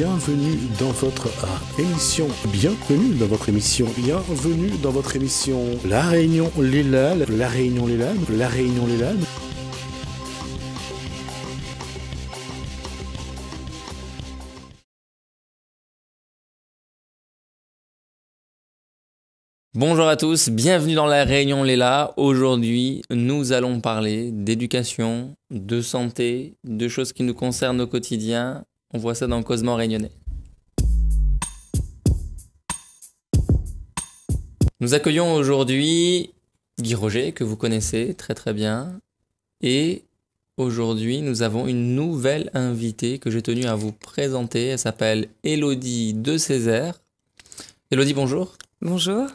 bienvenue dans votre ah, émission. Bienvenue dans votre émission. Bienvenue dans votre émission. La Réunion les La Réunion les La Réunion les Bonjour à tous, bienvenue dans la Réunion Léla. Aujourd'hui, nous allons parler d'éducation, de santé, de choses qui nous concernent au quotidien on voit ça dans le causement Réunionnais. Nous accueillons aujourd'hui Guy Roger, que vous connaissez très très bien. Et aujourd'hui, nous avons une nouvelle invitée que j'ai tenu à vous présenter. Elle s'appelle Elodie de Césaire. Elodie, bonjour. Bonjour.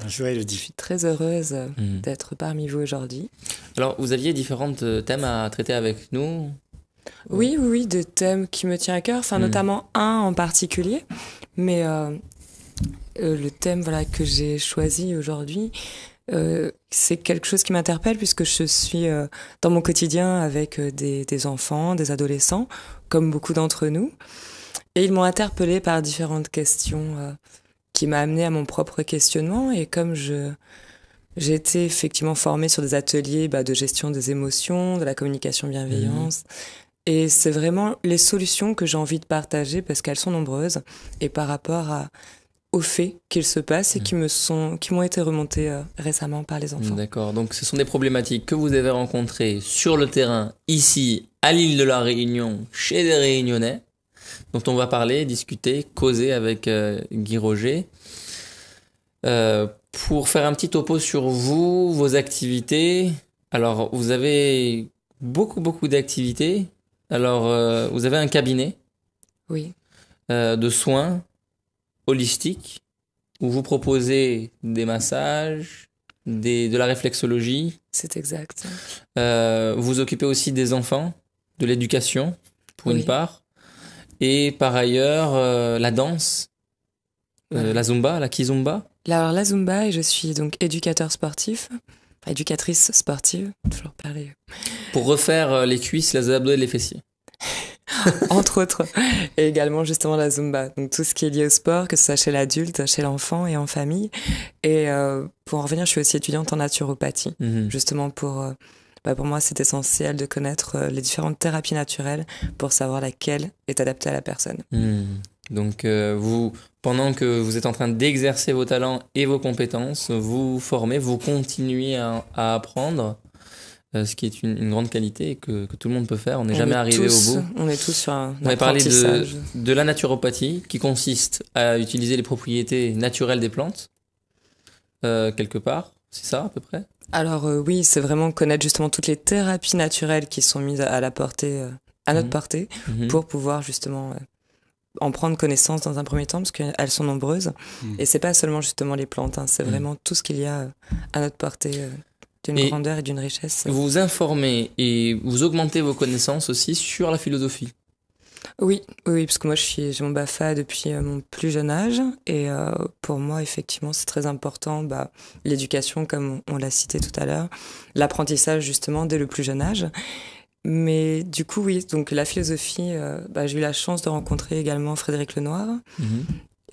Bonjour Elodie. Je suis très heureuse mmh. d'être parmi vous aujourd'hui. Alors, vous aviez différents euh, thèmes à traiter avec nous. Oui, oui, de thèmes qui me tiennent à cœur, enfin, mm. notamment un en particulier. Mais euh, euh, le thème voilà, que j'ai choisi aujourd'hui, euh, c'est quelque chose qui m'interpelle puisque je suis dans mon quotidien avec des, enfants, des adolescents, comme beaucoup d'entre nous. Et ils m'ont interpellée par différentes questions qui m'a amené à mon propre questionnement. Et comme je, j'ai été effectivement formée sur des ateliers bah, de gestion des émotions, de la communication bienveillance, mm. Et c'est vraiment les solutions que j'ai envie de partager parce qu'elles sont nombreuses et par rapport aux faits qu'il se passe et mmh. qui qui m'ont été remontés euh, récemment par les enfants. D'accord. Donc ce sont des problématiques que vous avez rencontrées sur le terrain ici à l'île de la Réunion chez les Réunionnais dont on va parler, discuter, causer avec euh, Guy Roger. Euh, pour faire un petit topo sur vous, vos activités. Alors, vous avez beaucoup beaucoup d'activités alors, euh, vous avez un cabinet oui. Euh, de soins holistiques où vous proposez des massages, de la réflexologie. C'est exact. Euh, vous occupez aussi des enfants, de l'éducation, pour une part. Et par ailleurs, la danse, la zumba, la kizumba. Alors, la zumba, et je suis donc éducateur sportif éducatrice sportive, toujours pareil. Pour refaire euh, les cuisses, les abdos et les fessiers. entre autres. Et également, justement, la Zumba. Donc, tout ce qui est lié au sport, que ce soit chez l'adulte, chez l'enfant et en famille. Et euh, pour en revenir, je suis aussi étudiante en naturopathie. Mhm. Justement, pour, euh, bah, pour moi, c'est essentiel de connaître les différentes thérapies naturelles pour savoir laquelle est adaptée à la personne. Mhm. Donc, vous, pendant que vous êtes en train d'exercer vos talents et vos compétences, vous formez, vous continuez à, apprendre, euh, ce qui est une, grande qualité que, tout le monde peut faire. On n'est jamais arrivé au bout. On est tous sur un On va parlé de, la naturopathie, qui consiste à utiliser les propriétés naturelles des plantes, euh, quelque part, c'est ça à peu près Alors euh, oui, c'est vraiment connaître justement toutes les thérapies naturelles qui sont mises à, la portée, à notre mmh. portée, mmh. pour pouvoir justement en prendre connaissance dans un premier temps parce qu'elles sont nombreuses Et mm. et c'est pas seulement justement les plantes hein, c'est mm. vraiment tout ce qu'il y a euh, à notre portée euh, d'une grandeur et d'une richesse vous vous informez et vous augmentez vos connaissances aussi sur la philosophie oui, oui, parce que moi, je suis, j'ai mon BAFA depuis euh, mon plus jeune âge. Et pour moi, effectivement, c'est très important, bah, l'éducation, comme on l'a cité tout à l'heure, l'apprentissage, justement, dès le plus jeune âge. Mais du coup, oui, donc la philosophie, euh, bah, j'ai eu la chance de rencontrer également Frédéric Lenoir. Mhm.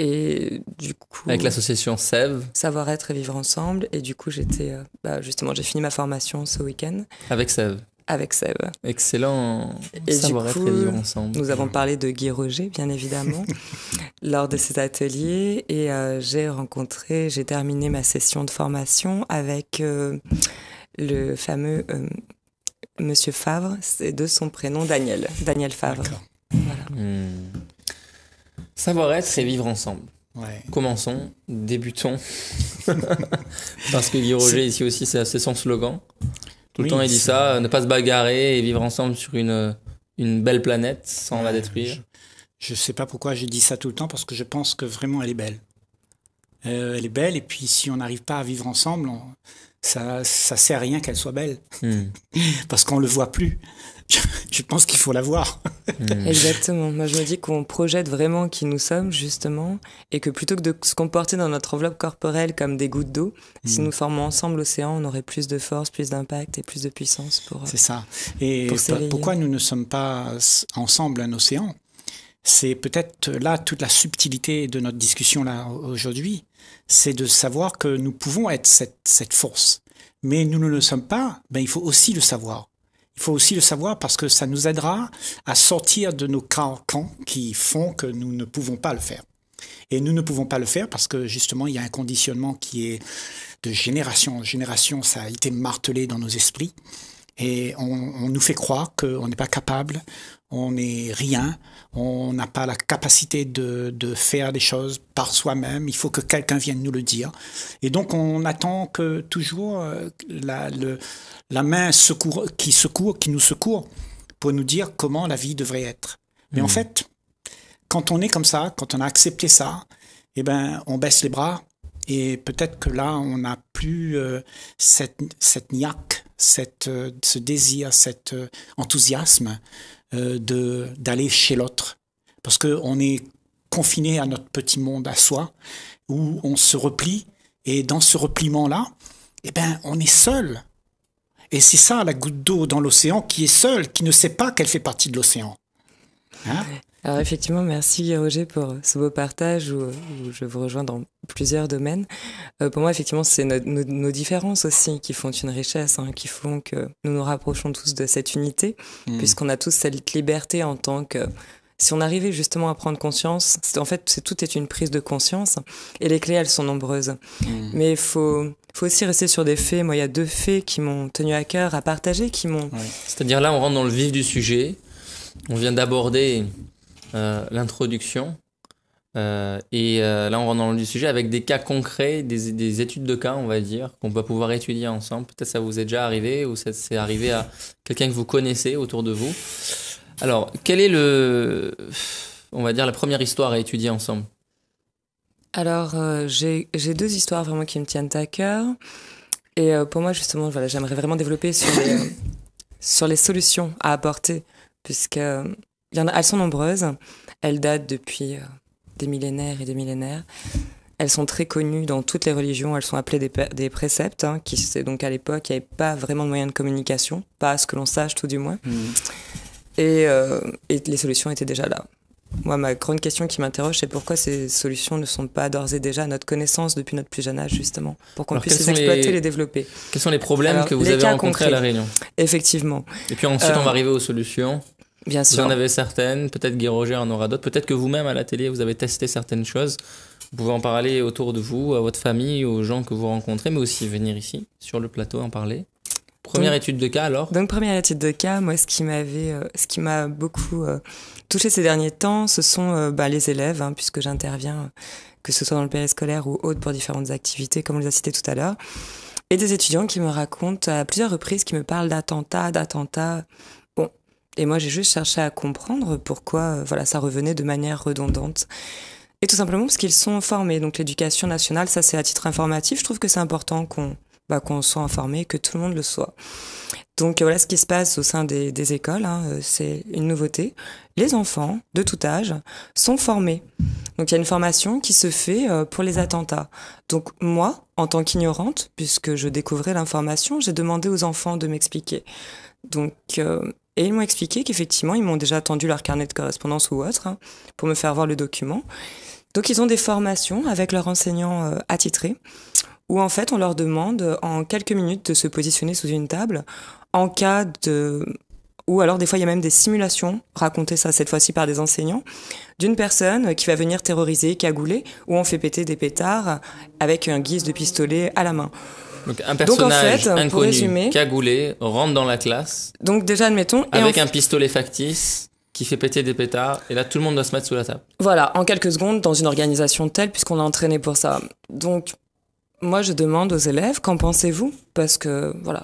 Et du coup. Avec l'association Sève. Savoir-être et vivre ensemble. Et du coup, j'étais. Euh, bah, justement, j'ai fini ma formation ce week-end. Avec Sève avec SEV. Excellent et savoir-être et vivre ensemble. Nous avons parlé de Guy Roger, bien évidemment, lors de cet atelier. Et euh, j'ai rencontré, j'ai terminé ma session de formation avec le fameux Monsieur Favre, c'est de son prénom Daniel, Daniel Favre. Hmm. Savoir-être, et vivre ensemble. Commençons, débutons. Parce que Guy Roger, ici aussi, c'est son slogan. Tout le temps, il dit ça ne pas se bagarrer et vivre ensemble sur une, belle planète sans la détruire. Je ne sais pas pourquoi j'ai dit ça tout le temps, parce que je pense que vraiment elle est belle. Euh, elle est belle, et puis si on n'arrive pas à vivre ensemble, ça, ça sert à rien qu'elle soit belle, hmm. parce qu'on le voit plus. je pense qu'il faut la voir. Hmm. Exactement. Moi, je me dis qu'on projette vraiment qui nous sommes, justement, et que plutôt que de se comporter dans notre enveloppe corporelle comme des gouttes d'eau, si hmm. nous formons ensemble l'océan, on aurait plus de force, plus d'impact et plus de puissance pour. C'est ça. Et pourquoi nous ne sommes pas ensemble un océan c'est peut-être là toute la subtilité de notre discussion là aujourd'hui, c'est de savoir que nous pouvons être cette, force. Mais nous ne le sommes pas, ben, il faut aussi le savoir. Il faut aussi le savoir parce que ça nous aidera à sortir de nos carcans qui font que nous ne pouvons pas le faire. Et nous ne pouvons pas le faire parce que justement, il y a un conditionnement qui est de génération en génération, ça a été martelé dans nos esprits. Et on, nous fait croire qu'on n'est pas capable, on n'est rien, on n'a pas la capacité de, faire des choses par soi-même, il faut que quelqu'un vienne nous le dire. Et donc on attend que toujours euh, la, le, la main qui secourt, qui nous secourt, pour nous dire comment la vie devrait être. Mais en mmh. fait, quand on est comme ça, quand on a accepté ça, eh ben, on baisse les bras et peut-être que là, on n'a plus euh, cette, cette niaque cette, euh, ce désir, cet euh, enthousiasme euh, de d'aller chez l'autre. Parce qu'on est confiné à notre petit monde à soi, où on se replie, et dans ce repliement-là, eh ben, on est seul. Et c'est ça la goutte d'eau dans l'océan qui est seule, qui ne sait pas qu'elle fait partie de l'océan. Hein alors effectivement, merci Roger pour euh, ce beau partage où, je vous rejoins dans plusieurs domaines. Euh, pour moi, effectivement, c'est nos, différences aussi qui font une richesse, hein, qui font que nous nous rapprochons tous de cette unité, mmh. puisqu'on a tous cette liberté en tant que... Si on arrivait justement à prendre conscience, en fait, c'est, tout est une prise de conscience, et les clés, elles sont nombreuses. Mmh. Mais il faut, faut aussi rester sur des faits. Moi, il y a deux faits qui m'ont tenu à cœur à partager, qui m'ont... C'est-à-dire là, on rentre dans le vif du sujet. On vient d'aborder euh, l'introduction. Euh, et euh, là, on rentre dans le sujet avec des cas concrets, des, études de cas, on va dire, qu'on va pouvoir étudier ensemble. Peut-être ça vous est déjà arrivé ou ça c'est arrivé à quelqu'un que vous connaissez autour de vous. Alors, quelle est le, on va dire, la première histoire à étudier ensemble Alors, j'ai deux histoires vraiment qui me tiennent à cœur. Et pour moi, justement, voilà, j'aimerais vraiment développer sur les, sur les solutions à apporter, puisque elles sont nombreuses. Elles datent depuis euh, des millénaires et des millénaires. Elles sont très connues dans toutes les religions. Elles sont appelées des, préceptes, hein, qui donc à l'époque, il n'y avait pas vraiment de moyens de communication, pas à ce que l'on sache tout du moins. Mmh. Euh, et, les solutions étaient déjà là. Moi, ma grande question qui m'interroge, c'est pourquoi ces solutions ne sont pas d'ores et déjà à notre connaissance depuis notre plus jeune âge, justement, pour qu'on puisse les exploiter, les... les... développer. Quels sont les problèmes que vous avez rencontrés à La Réunion Effectivement. Et puis ensuite, on va euh, arriver aux solutions. Bien Vous en avez certaines, peut-être Guy Roger en aura d'autres, peut-être que vous-même à la télé, vous avez testé certaines choses. Vous pouvez en parler autour de vous, à votre famille, aux gens que vous rencontrez, mais aussi venir ici, sur le plateau, en parler. Première étude de cas alors Donc première étude de cas, moi ce qui m'avait, euh, ce qui m'a beaucoup euh, touché ces derniers temps, ce sont euh, bah, les élèves, hein, puisque j'interviens, que ce soit dans le périscolaire ou autre pour différentes activités, comme on les a citées tout à l'heure, et des étudiants qui me racontent à plusieurs reprises, qui me parlent d'attentats, d'attentats et moi, j'ai juste cherché à comprendre pourquoi euh, voilà, ça revenait de manière redondante. Et tout simplement parce qu'ils sont formés. Donc l'éducation nationale, ça c'est à titre informatif. Je trouve que c'est important qu'on bah, soit informé, que tout le monde le soit. Donc voilà ce qui se passe au sein des, écoles, hein. euh, c'est une nouveauté. Les enfants de tout âge sont formés. Donc il y a une formation qui se fait euh, pour les attentats. Donc moi, en tant qu'ignorante, puisque je découvrais l'information, j'ai demandé aux enfants de m'expliquer. Donc, euh, et ils m'ont expliqué qu'effectivement, ils m'ont déjà attendu leur carnet de correspondance ou autre hein, pour me faire voir le document. Donc, ils ont des formations avec leurs enseignants euh, attitrés où en fait, on leur demande en quelques minutes de se positionner sous une table en cas de ou alors des fois il y a même des simulations, racontées ça cette fois-ci par des enseignants, d'une personne qui va venir terroriser, cagouler, ou on fait péter des pétards avec un guise de pistolet à la main. Donc un personnage inconnu, cagoulé, rentre dans la classe. Donc déjà admettons. Avec un pistolet factice qui fait péter des pétards, et là tout le monde doit se mettre sous la table. Voilà, en quelques secondes, dans une organisation telle, puisqu'on a entraîné pour ça. Donc, moi je demande aux élèves, qu'en pensez-vous Parce que, voilà,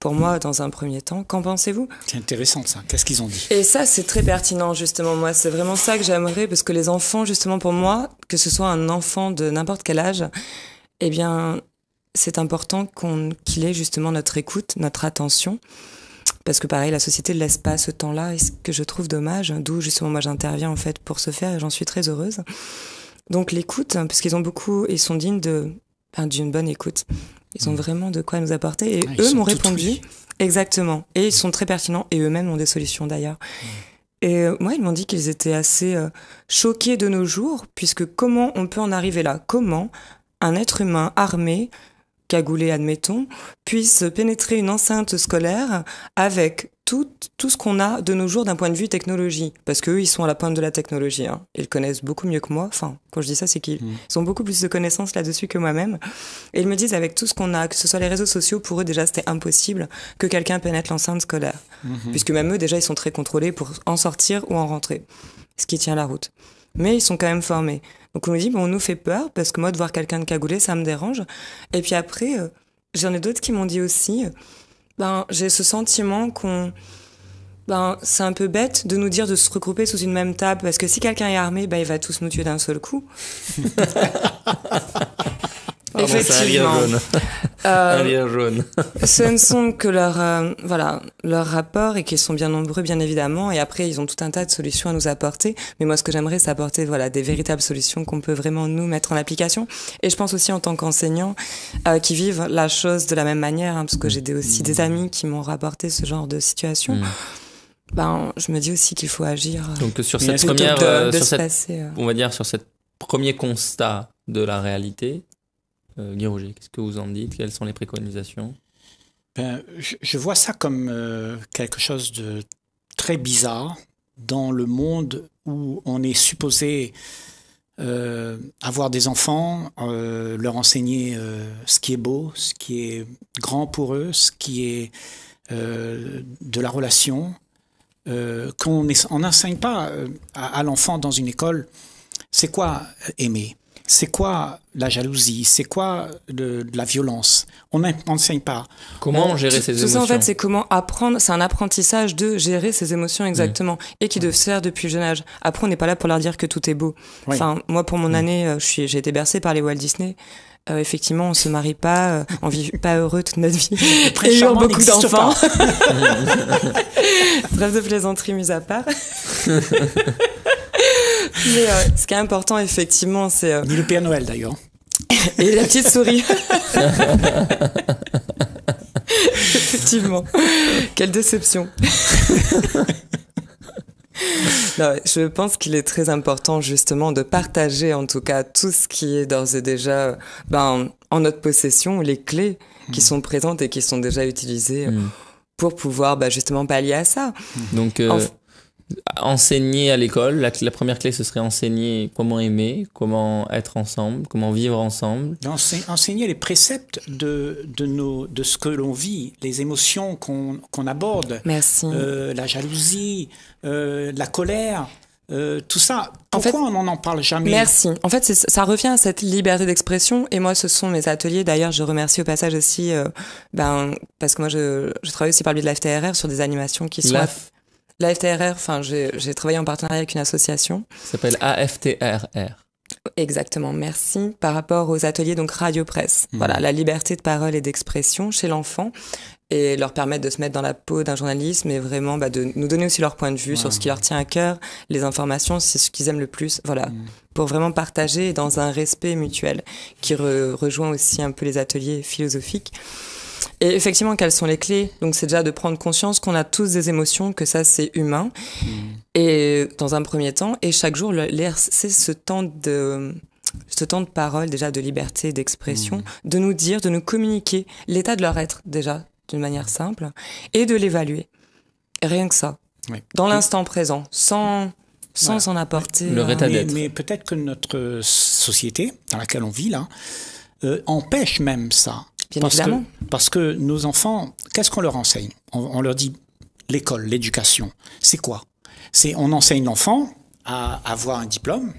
pour moi, dans un premier temps. Qu'en pensez-vous C'est intéressant ça. Qu'est-ce qu'ils ont dit Et ça, c'est très pertinent justement. Moi, c'est vraiment ça que j'aimerais parce que les enfants, justement, pour moi, que ce soit un enfant de n'importe quel âge, eh bien, c'est important qu'il ait justement notre écoute, notre attention. Parce que pareil, la société ne laisse pas ce temps-là, et ce que je trouve dommage, hein, d'où justement moi j'interviens en fait pour ce faire, et j'en suis très heureuse. Donc l'écoute, hein, parce qu'ils ont beaucoup, ils sont dignes de d'une bonne écoute. Ils ont mm. vraiment de quoi nous apporter, et ah, eux m'ont répondu. Exactement. Et ils sont très pertinents, et eux-mêmes ont des solutions d'ailleurs. Mm. Et moi, euh, ils m'ont dit qu'ils étaient assez euh, choqués de nos jours, puisque comment on peut en arriver là Comment un être humain armé cagoulé, admettons, puisse pénétrer une enceinte scolaire avec tout, tout ce qu'on a de nos jours d'un point de vue technologie. Parce qu'eux, ils sont à la pointe de la technologie. Hein. Ils connaissent beaucoup mieux que moi. Enfin, quand je dis ça, c'est qu'ils mm. ont beaucoup plus de connaissances là-dessus que moi-même. Et ils me disent, avec tout ce qu'on a, que ce soit les réseaux sociaux, pour eux, déjà, c'était impossible que quelqu'un pénètre l'enceinte scolaire. Mm-hmm. Puisque même eux, déjà, ils sont très contrôlés pour en sortir ou en rentrer. Ce qui tient la route. Mais ils sont quand même formés. Donc on nous dit, on nous fait peur, parce que moi, de voir quelqu'un de cagoulé, ça me dérange. Et puis après, euh, j'en ai d'autres qui m'ont dit aussi, euh, ben, j'ai ce sentiment qu'on... Ben, c'est un peu bête de nous dire de se regrouper sous une même table, parce que si quelqu'un est armé, ben, il va tous nous tuer d'un seul coup. Effectivement. Un euh, lien jaune. ce ne sont que leurs euh, voilà, leurs rapports et qu'ils sont bien nombreux, bien évidemment. Et après, ils ont tout un tas de solutions à nous apporter. Mais moi, ce que j'aimerais, c'est apporter voilà, des véritables solutions qu'on peut vraiment nous mettre en application. Et je pense aussi en tant qu'enseignant euh, qui vivent la chose de la même manière, hein, parce que j'ai aussi des mm. amis qui m'ont rapporté ce genre de situation. Mm. Ben, je me dis aussi qu'il faut agir. Donc sur cette première, sur on va dire sur cette premier constat de la réalité, euh, qu'est-ce que vous en dites Quelles sont les préconisations ben, je, vois ça comme euh, quelque chose de très bizarre dans le monde où on est supposé euh, avoir des enfants, leur enseigner ce qui est beau, ce qui est grand pour eux, ce qui est de la relation, qu'on n'enseigne pas à l'enfant dans une école, c'est quoi aimer c'est quoi la jalousie, c'est quoi de, la violence. On n'enseigne pas. Comment gérer ces émotions ça, en fait, c'est comment apprendre, c'est un apprentissage de gérer ses émotions mmh. exactement, et qui mmh. doit se faire depuis le jeune âge. Après, on n'est pas là pour leur dire que tout est beau. Enfin, moi, pour mon mmh. année, euh, j'ai été bercée par les Walt Disney. Euh, effectivement, on se marie pas, euh, on vit pas heureux toute notre vie, et a beaucoup d'enfants. Bref de plaisanterie mise à part. Mais euh, ce qui est important, effectivement, c'est. Euh, Ni le Père Noël, d'ailleurs. Et la petite souris. effectivement. Quelle déception. je pense qu'il est très important justement de partager en tout cas tout ce qui est d'ores et déjà ben, en notre possession, les clés qui hmm. sont présentes et qui sont déjà utilisées hmm. pour pouvoir ben, justement pallier à ça. Donc euh, enseigner à l'école. La, première clé, ce serait enseigner comment aimer, comment être ensemble, comment vivre ensemble. enseigner les préceptes de, de, nos, de ce que l'on vit, les émotions qu'on aborde. Merci. Euh, la jalousie, euh, la colère. Euh, tout ça, pourquoi en fait, on n'en parle jamais Merci. En fait, ça revient à cette liberté d'expression. Et moi, ce sont mes ateliers. D'ailleurs, je remercie au passage aussi, ben, parce que moi, je, travaille aussi par le biais de la FTRR sur des animations qui sont... L'AFTRR, enfin, j'ai travaillé en partenariat avec une association. Ça s'appelle AFTRR. Exactement, merci. Par rapport aux ateliers, donc Radio Presse. Mhm. Voilà, la liberté de parole et d'expression chez l'enfant et leur permettre de se mettre dans la peau d'un journaliste, mais vraiment bah, de nous donner aussi leur point de vue sur ce qui leur tient à cœur, les informations, c'est ce qu'ils aiment le plus. Voilà, mhm. pour vraiment partager dans un respect mutuel qui rejoint aussi un peu les ateliers philosophiques. Et effectivement, quelles sont les clés Donc, c'est déjà de prendre conscience qu'on a tous des émotions, que ça, c'est humain. Hmm. Et dans un premier temps, et chaque jour, c'est ce temps de ce temps de parole, déjà de liberté, d'expression, hmm. de nous dire, de nous communiquer l'état de leur être, déjà, d'une manière simple, et de l'évaluer. Rien que ça. Dans l'instant présent, sans sans en apporter hein. Mais, peut-être que notre société dans laquelle on vit là euh, empêche même ça bien parce évidemment. Que, parce que nos enfants, qu'est-ce qu'on leur enseigne on, leur dit l'école, l'éducation. C'est quoi C'est on enseigne l'enfant à avoir un diplôme,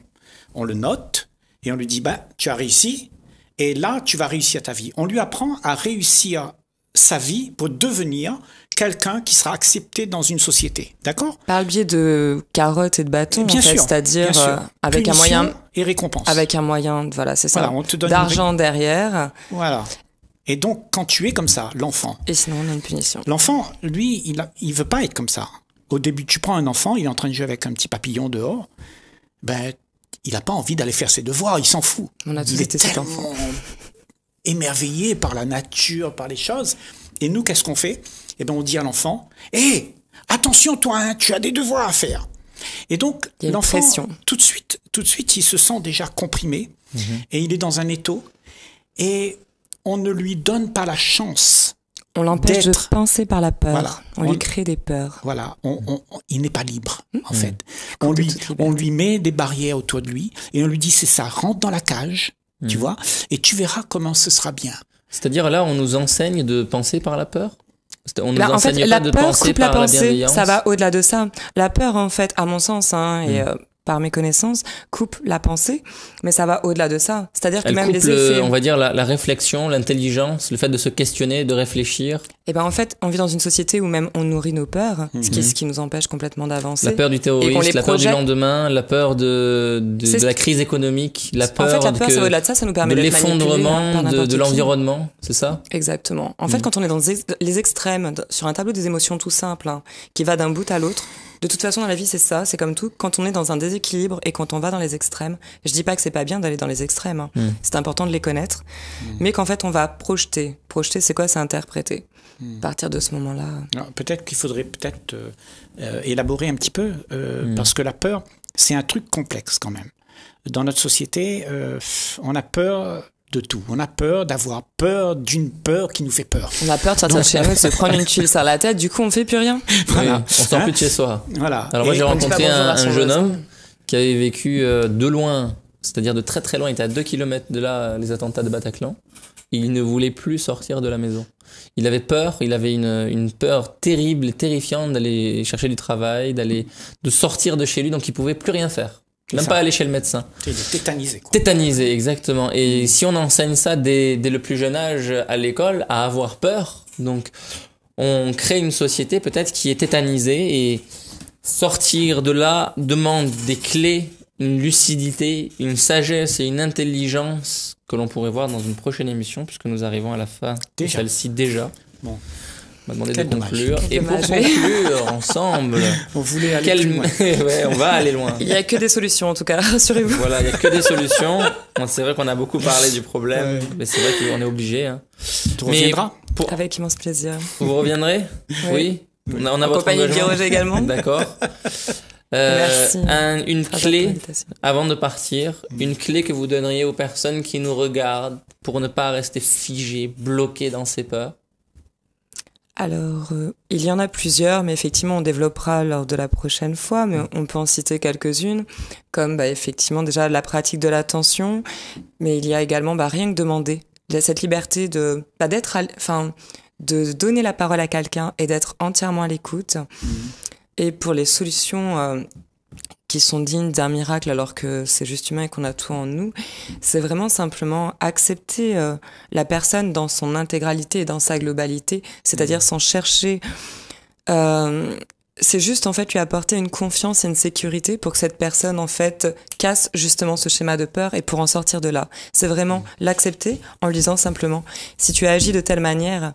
on le note et on lui dit bah tu as réussi et là tu vas réussir ta vie. On lui apprend à réussir sa vie pour devenir quelqu'un qui sera accepté dans une société. D'accord Par le biais de carottes et de bâtons, c'est-à-dire euh, avec un moyen et récompense. Avec un moyen, voilà, c'est ça. Voilà, d'argent l'argent derrière. Voilà. Et donc, quand tu es comme ça, l'enfant. Et sinon, on a une punition. L'enfant, lui, il, ne veut pas être comme ça. Au début, tu prends un enfant, il est en train de jouer avec un petit papillon dehors. Ben, il n'a pas envie d'aller faire ses devoirs, il s'en fout. On a tous il est cet enfant. émerveillé par la nature, par les choses. Et nous, qu'est-ce qu'on fait Eh ben, on dit à l'enfant Hé, attention, toi, hein, tu as des devoirs à faire. Et donc, l'enfant, tout de suite, tout de suite, il se sent déjà comprimé mhm. et il est dans un étau. Et on ne lui donne pas la chance. On l'empêche de penser par la peur. On, lui crée des peurs. Voilà. On, il n'est pas libre, hmm. en fait. Hmm. On lui, on lui met des barrières autour de lui et on lui dit c'est ça, rentre dans la cage, tu hmm. vois, et tu verras comment ce sera bien. C'est-à-dire là, on nous enseigne de penser par la peur on nous en fait, la peur coupe la pensée, ça va au-delà de ça. La peur, en fait, à mon sens, hein, et euh, par mes connaissances, coupe la pensée, mais ça va au-delà de ça. C'est-à-dire que même les on va dire la, réflexion, l'intelligence, le fait de se questionner, de réfléchir. Et eh ben en fait, on vit dans une société où même on nourrit nos peurs, ce, qui, mhm. ce qui nous empêche complètement d'avancer. La peur du terroriste, la peur du lendemain, la peur de, la crise économique, la peur. En fait, la peur, ça au-delà de ça, ça nous permet de l'effondrement, de, l'environnement, c'est ça Exactement. En fait, mhm. quand on est dans les extrêmes, sur un tableau des émotions tout simple, hein, qui va d'un bout à l'autre, de toute façon, dans la vie, c'est ça. C'est comme tout. Quand on est dans un déséquilibre et quand on va dans les extrêmes, je dis pas que c'est pas bien d'aller dans les extrêmes. Hein. Mm. C'est important de les connaître, mm. mais qu'en fait, on va projeter. Projeter, c'est quoi C'est interpréter. Mm. À partir de ce moment-là. Peut-être qu'il faudrait peut-être euh, euh, élaborer un petit peu, euh, parce que la peur, c'est un truc complexe quand même. Dans notre société, on a peur de tout. On a peur d'avoir peur d'une peur qui nous fait peur. On a peur de sortir chez de se prendre une tuile sur la tête, du coup on fait plus rien. on sort plus de chez soi. Voilà. Alors moi j'ai rencontré un, jeune homme qui avait vécu euh, de loin, c'est-à-dire de très très loin, il était à 2 km de là, les attentats de Bataclan. Il ne voulait plus sortir de la maison. Il avait peur, il avait une, peur terrible, terrifiante d'aller chercher du travail, d'aller de sortir de chez lui, donc il pouvait plus rien faire. Même pas aller chez le médecin. tétanisé. Tétanisé, exactement. Et mm. si on enseigne ça dès, le plus jeune âge à l'école, à avoir peur, donc on crée une société peut-être qui est tétanisée et sortir de là demande des clés, une lucidité, une sagesse et une intelligence que l'on pourrait voir dans une prochaine émission puisque nous arrivons à la fin de celle-ci déjà. Bon m'a demandé de conclure. Et pour conclure ensemble, on on va aller loin. Il n'y a que des solutions en tout cas, rassurez-vous. Voilà, il n'y a que des solutions. c'est vrai qu'on a beaucoup parlé du problème, mais c'est vrai qu'on est obligé. Hein. Tu reviendras Avec immense plaisir. Vous reviendrez Oui. On a, on en compagnie également. D'accord. Euh, Merci. une clé, avant de partir, mm. une clé que vous donneriez aux personnes qui nous regardent pour ne pas rester figées, bloquées dans ses peurs alors, euh, il y en a plusieurs, mais effectivement, on développera lors de la prochaine fois, mais mm. on peut en citer quelques-unes, comme bah, effectivement déjà la pratique de l'attention, mais il y a également bah, rien que demander. Il y a cette liberté de bah, d'être, enfin, de donner la parole à quelqu'un et d'être entièrement à l'écoute. Mm. Et pour les solutions euh, qui sont dignes d'un miracle alors que c'est juste humain et qu'on a tout en nous, c'est vraiment simplement accepter euh, la personne dans son intégralité et dans sa globalité, c'est-à-dire mmh. sans chercher euh, c'est juste en fait lui apporter une confiance et une sécurité pour que cette personne en fait casse justement ce schéma de peur et pour en sortir de là. C'est vraiment mm. l'accepter en lui disant simplement si tu as agi de telle manière,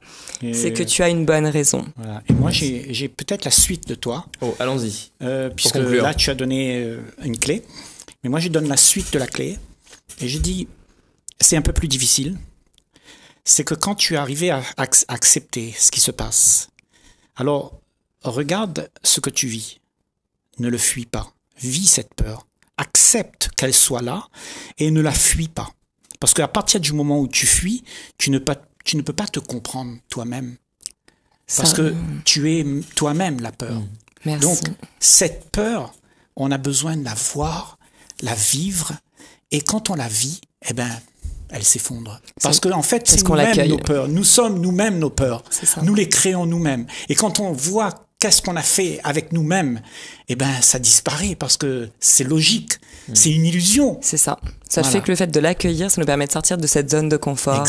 c'est que tu as une bonne raison. Et moi j'ai peut-être la suite de toi. Oh, allons-y. Euh, puisque là tu as donné euh, une clé, mais moi je donne la suite de la clé et je dis c'est un peu plus difficile. C'est que quand tu es arrivé à accepter ce qui se passe, alors Regarde ce que tu vis. Ne le fuis pas. Vis cette peur. Accepte qu'elle soit là et ne la fuis pas. Parce qu'à partir du moment où tu fuis, tu ne, pas, tu ne peux pas te comprendre toi-même. Parce que euh, tu es toi-même la peur. Mm. Merci. Donc, cette peur, on a besoin de la voir, la vivre. Et quand on la vit, eh ben, elle s'effondre. Parce qu'en en fait, c'est nous-mêmes nos peurs. Nous sommes nous-mêmes nos peurs. Nous les créons nous-mêmes. Et quand on voit qu'est-ce qu'on a fait avec nous-mêmes Eh ben, ça disparaît parce que c'est logique, mm. c'est une illusion. C'est ça. Ça fait que le fait de l'accueillir, ça nous permet de sortir de cette zone de confort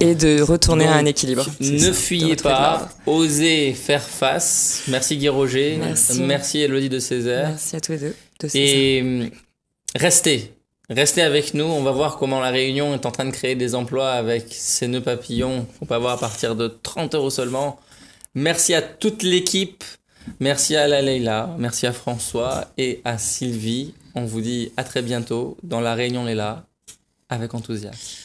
et de retourner à un équilibre. Ne fuyez pas, osez faire face. Merci Guy Roger, merci, merci Elodie de Césaire. Merci à tous les deux. De et hum, restez, Restez avec nous, on va voir comment la Réunion est en train de créer des emplois avec ces nœuds papillons. Faut pas voir à partir de 30 euros seulement. Merci à toute l'équipe. Merci à la Leila, merci à François et à Sylvie. On vous dit à très bientôt dans la Réunion Leila avec enthousiasme.